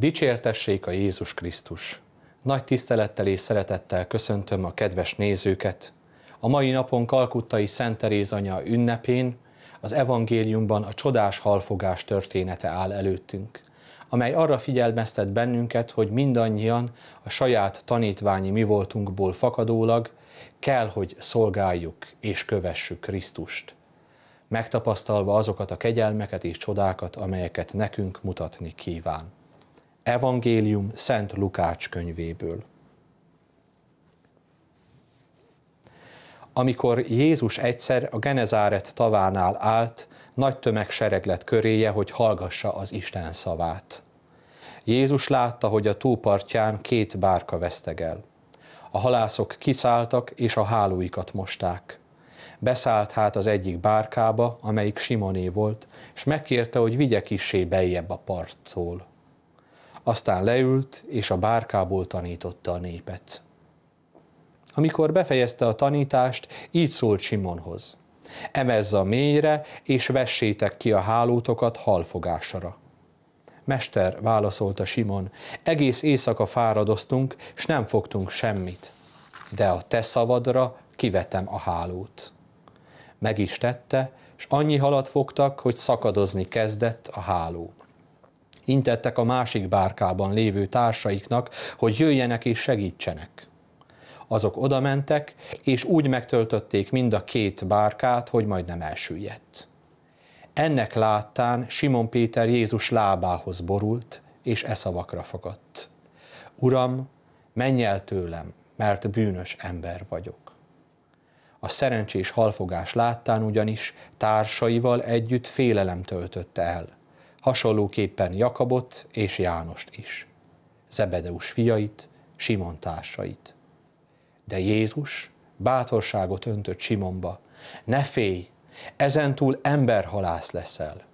Dicsértessék a Jézus Krisztus! Nagy tisztelettel és szeretettel köszöntöm a kedves nézőket! A mai napon Kalkuttai Szent Teréz anya ünnepén az evangéliumban a csodás halfogás története áll előttünk, amely arra figyelmeztet bennünket, hogy mindannyian a saját tanítványi mi voltunkból fakadólag kell, hogy szolgáljuk és kövessük Krisztust, megtapasztalva azokat a kegyelmeket és csodákat, amelyeket nekünk mutatni kíván. Evangélium Szent Lukács könyvéből. Amikor Jézus egyszer a Genezáret tavánál állt, nagy tömeg sereglet köréje, hogy hallgassa az Isten szavát. Jézus látta, hogy a túlpartján két bárka vesztegel. A halászok kiszálltak, és a hálóikat mosták. Beszállt hát az egyik bárkába, amelyik Simoné volt, és megkérte, hogy vigye kissé bejjebb a parttól aztán leült és a bárkából tanította a népet. Amikor befejezte a tanítást, így szólt Simonhoz. Emelzz a mélyre, és vessétek ki a hálótokat halfogásra. Mester, válaszolta Simon, egész éjszaka fáradoztunk, s nem fogtunk semmit, de a te szavadra kivetem a hálót. Meg is tette, s annyi halat fogtak, hogy szakadozni kezdett a háló intettek a másik bárkában lévő társaiknak, hogy jöjjenek és segítsenek. Azok odamentek, és úgy megtöltötték mind a két bárkát, hogy majdnem elsüllyedt. Ennek láttán Simon Péter Jézus lábához borult, és e szavakra fakadt. Uram, menj el tőlem, mert bűnös ember vagyok. A szerencsés halfogás láttán ugyanis társaival együtt félelem töltötte el hasonlóképpen Jakabot és Jánost is, Zebedeus fiait, Simon társait. De Jézus bátorságot öntött Simonba, ne félj, ezentúl emberhalász leszel.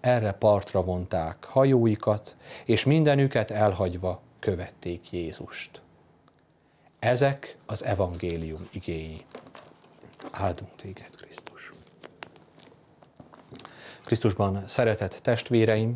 Erre partra vonták hajóikat, és mindenüket elhagyva követték Jézust. Ezek az evangélium igéi. Áldunk téged, Krisztus. Krisztusban szeretett testvéreim,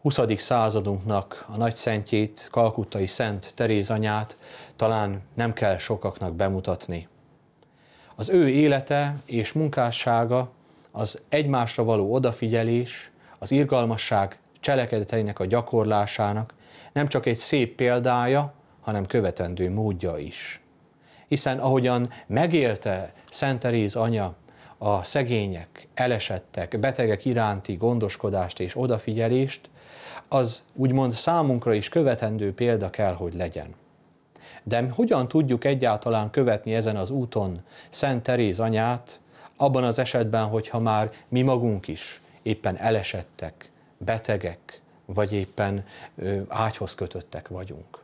20. századunknak a nagy szentjét, Kalkuttai Szent Teréz anyát, talán nem kell sokaknak bemutatni. Az ő élete és munkássága, az egymásra való odafigyelés, az irgalmasság cselekedeteinek a gyakorlásának nem csak egy szép példája, hanem követendő módja is. Hiszen ahogyan megélte Szent Teréz anya a szegények, elesettek, betegek iránti gondoskodást és odafigyelést, az úgymond számunkra is követendő példa kell, hogy legyen. De hogyan tudjuk egyáltalán követni ezen az úton Szent Teréz anyát, abban az esetben, hogyha már mi magunk is éppen elesettek, betegek, vagy éppen ágyhoz kötöttek vagyunk?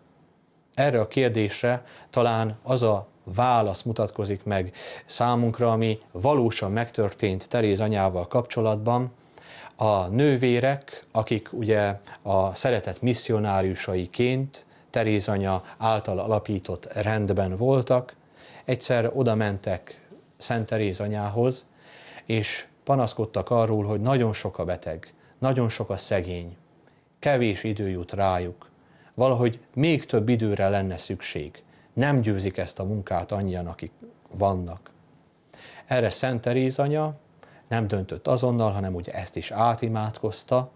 Erre a kérdésre talán az a válasz mutatkozik meg számunkra, ami valósan megtörtént Teréz anyával kapcsolatban. A nővérek, akik ugye a szeretet misszionáriusaiként Teréz anya által alapított rendben voltak, egyszer oda mentek Szent Teréz anyához, és panaszkodtak arról, hogy nagyon sok a beteg, nagyon sok a szegény, kevés idő jut rájuk, valahogy még több időre lenne szükség nem győzik ezt a munkát annyian, akik vannak. Erre Szent Teréz anya nem döntött azonnal, hanem ugye ezt is átimádkozta.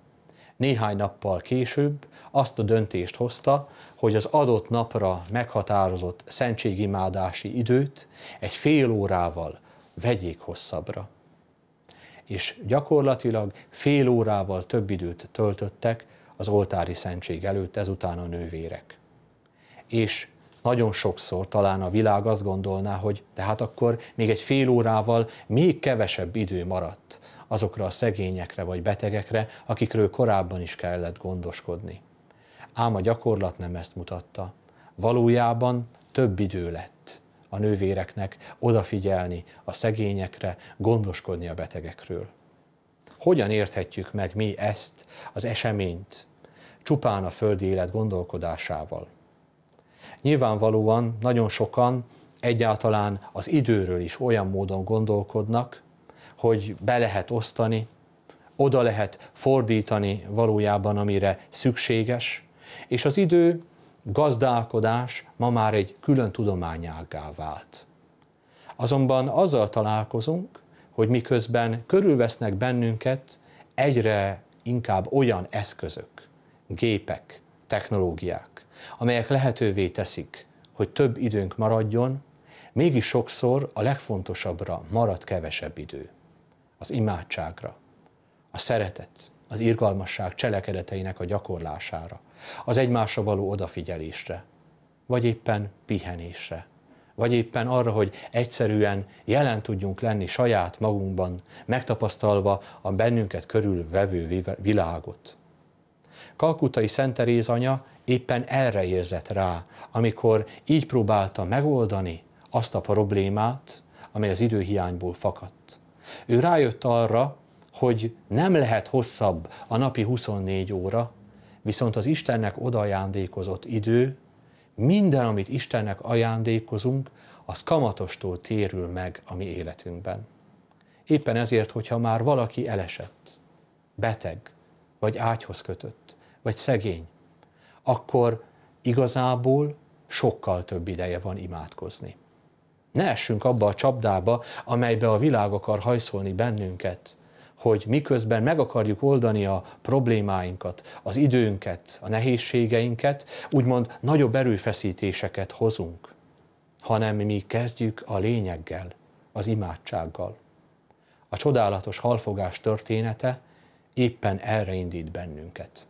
Néhány nappal később azt a döntést hozta, hogy az adott napra meghatározott szentségimádási időt egy fél órával vegyék hosszabbra. És gyakorlatilag fél órával több időt töltöttek az oltári szentség előtt ezután a nővérek. És nagyon sokszor talán a világ azt gondolná, hogy de hát akkor még egy fél órával még kevesebb idő maradt azokra a szegényekre vagy betegekre, akikről korábban is kellett gondoskodni. Ám a gyakorlat nem ezt mutatta. Valójában több idő lett a nővéreknek odafigyelni a szegényekre, gondoskodni a betegekről. Hogyan érthetjük meg mi ezt az eseményt csupán a földi élet gondolkodásával? Nyilvánvalóan nagyon sokan egyáltalán az időről is olyan módon gondolkodnak, hogy be lehet osztani, oda lehet fordítani valójában, amire szükséges, és az idő gazdálkodás ma már egy külön tudományággá vált. Azonban azzal találkozunk, hogy miközben körülvesznek bennünket egyre inkább olyan eszközök, gépek, technológiák, amelyek lehetővé teszik, hogy több időnk maradjon, mégis sokszor a legfontosabbra marad kevesebb idő. Az imádságra, a szeretet, az irgalmasság cselekedeteinek a gyakorlására, az egymásra való odafigyelésre, vagy éppen pihenésre, vagy éppen arra, hogy egyszerűen jelen tudjunk lenni saját magunkban, megtapasztalva a bennünket körülvevő világot. Kalkutai Szent Teréz anya éppen erre érzett rá, amikor így próbálta megoldani azt a problémát, amely az időhiányból fakadt. Ő rájött arra, hogy nem lehet hosszabb a napi 24 óra, viszont az Istennek odajándékozott idő, minden, amit Istennek ajándékozunk, az kamatostól térül meg a mi életünkben. Éppen ezért, hogyha már valaki elesett, beteg, vagy ágyhoz kötött, vagy szegény, akkor igazából sokkal több ideje van imádkozni. Ne essünk abba a csapdába, amelybe a világ akar hajszolni bennünket, hogy miközben meg akarjuk oldani a problémáinkat, az időnket, a nehézségeinket, úgymond nagyobb erőfeszítéseket hozunk, hanem mi kezdjük a lényeggel, az imádsággal. A csodálatos halfogás története éppen erre indít bennünket.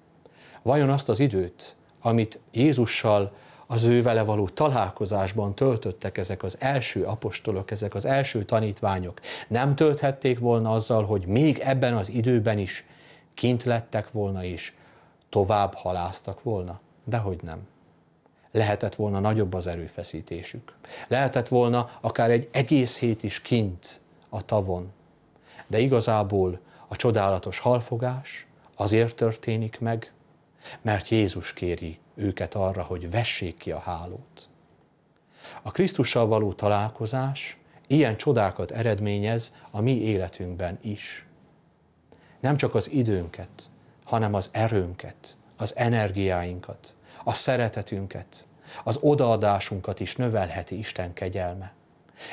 Vajon azt az időt, amit Jézussal az ő vele való találkozásban töltöttek ezek az első apostolok, ezek az első tanítványok, nem tölthették volna azzal, hogy még ebben az időben is kint lettek volna és tovább haláztak volna? Dehogy nem. Lehetett volna nagyobb az erőfeszítésük. Lehetett volna akár egy egész hét is kint a tavon. De igazából a csodálatos halfogás azért történik meg, mert Jézus kéri őket arra, hogy vessék ki a hálót. A Krisztussal való találkozás ilyen csodákat eredményez a mi életünkben is. Nem csak az időnket, hanem az erőnket, az energiáinkat, a szeretetünket, az odaadásunkat is növelheti Isten kegyelme.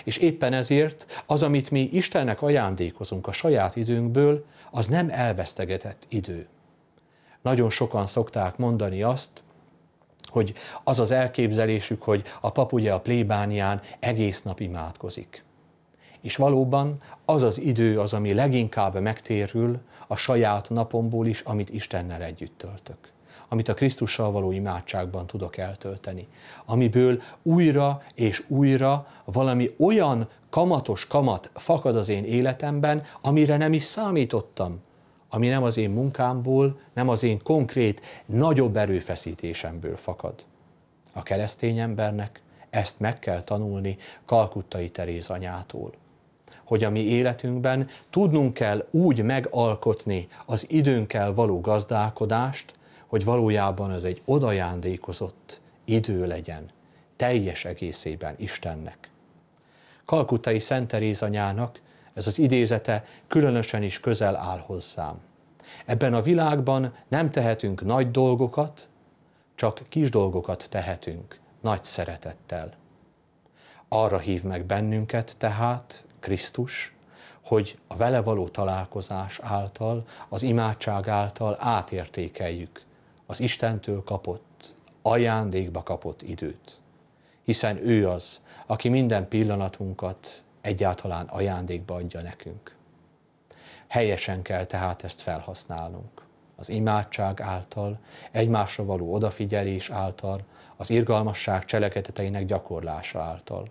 És éppen ezért az, amit mi Istennek ajándékozunk a saját időnkből, az nem elvesztegetett idő, nagyon sokan szokták mondani azt, hogy az az elképzelésük, hogy a pap ugye a plébánián egész nap imádkozik. És valóban az az idő az, ami leginkább megtérül a saját napomból is, amit Istennel együtt töltök amit a Krisztussal való imádságban tudok eltölteni, amiből újra és újra valami olyan kamatos kamat fakad az én életemben, amire nem is számítottam, ami nem az én munkámból, nem az én konkrét, nagyobb erőfeszítésemből fakad. A keresztény embernek ezt meg kell tanulni Kalkuttai Teréz anyától hogy a mi életünkben tudnunk kell úgy megalkotni az időnkkel való gazdálkodást, hogy valójában ez egy odajándékozott idő legyen, teljes egészében Istennek. Kalkutai Szent Teréz anyának ez az idézete különösen is közel áll hozzám. Ebben a világban nem tehetünk nagy dolgokat, csak kis dolgokat tehetünk nagy szeretettel. Arra hív meg bennünket tehát Krisztus, hogy a vele való találkozás által, az imádság által átértékeljük az Istentől kapott, ajándékba kapott időt. Hiszen ő az, aki minden pillanatunkat egyáltalán ajándékba adja nekünk. Helyesen kell tehát ezt felhasználnunk. Az imádság által, egymásra való odafigyelés által, az irgalmasság cselekedeteinek gyakorlása által.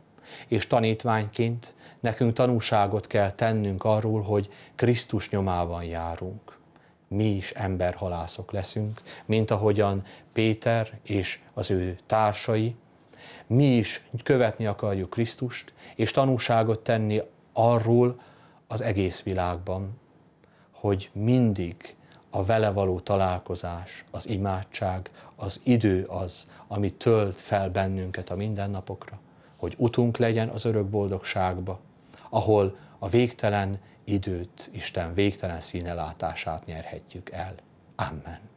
És tanítványként nekünk tanúságot kell tennünk arról, hogy Krisztus nyomában járunk. Mi is emberhalászok leszünk, mint ahogyan Péter és az ő társai mi is követni akarjuk Krisztust, és tanúságot tenni arról az egész világban, hogy mindig a vele való találkozás, az imádság, az idő az, ami tölt fel bennünket a mindennapokra, hogy utunk legyen az örök boldogságba, ahol a végtelen időt, Isten végtelen színelátását nyerhetjük el. Amen.